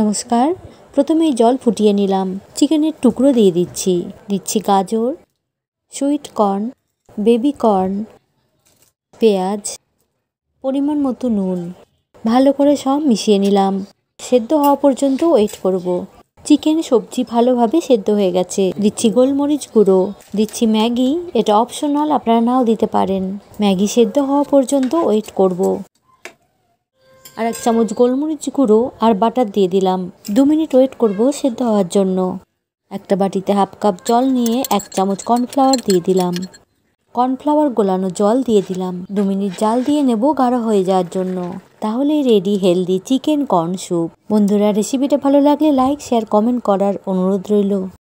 নমস্কার প্রথমে জল ফুটিয়ে নিলাম চিকেনের টুকরো দিয়ে দিচ্ছি দিচ্ছি গাজর সুইট কর্ন বেবি কর্ন পেঁয়াজ পরিমাণ মতো নুন ভালো করে সব মিশিয়ে নিলাম সেদ্ধ হওয়া পর্যন্ত ওয়েট করব। চিকেন সবজি ভালোভাবে সেদ্ধ হয়ে গেছে দিচ্ছি গোলমরিচ গুঁড়ো দিচ্ছি ম্যাগি এটা অপশনাল আপনারা নাও দিতে পারেন ম্যাগি সেদ্ধ হওয়া পর্যন্ত ওয়েট করব। আর এক চামচ গোলমরিচ গুঁড়ো আর বাটার দিয়ে দিলাম দু মিনিট ওয়েট করব সেদ্ধ হওয়ার জন্য একটা বাটিতে হাফ কাপ জল নিয়ে এক চামচ কর্নফ্লাওয়ার দিয়ে দিলাম কর্নফ্লাওয়ার গোলানো জল দিয়ে দিলাম দু মিনিট জাল দিয়ে নেব গাঢ় হয়ে যাওয়ার জন্য তাহলে ready healthy chicken corn soup বন্ধুরা রেসিপিটা ভালো লাগলে লাইক শেয়ার কমেন্ট করার অনুরোধ রইল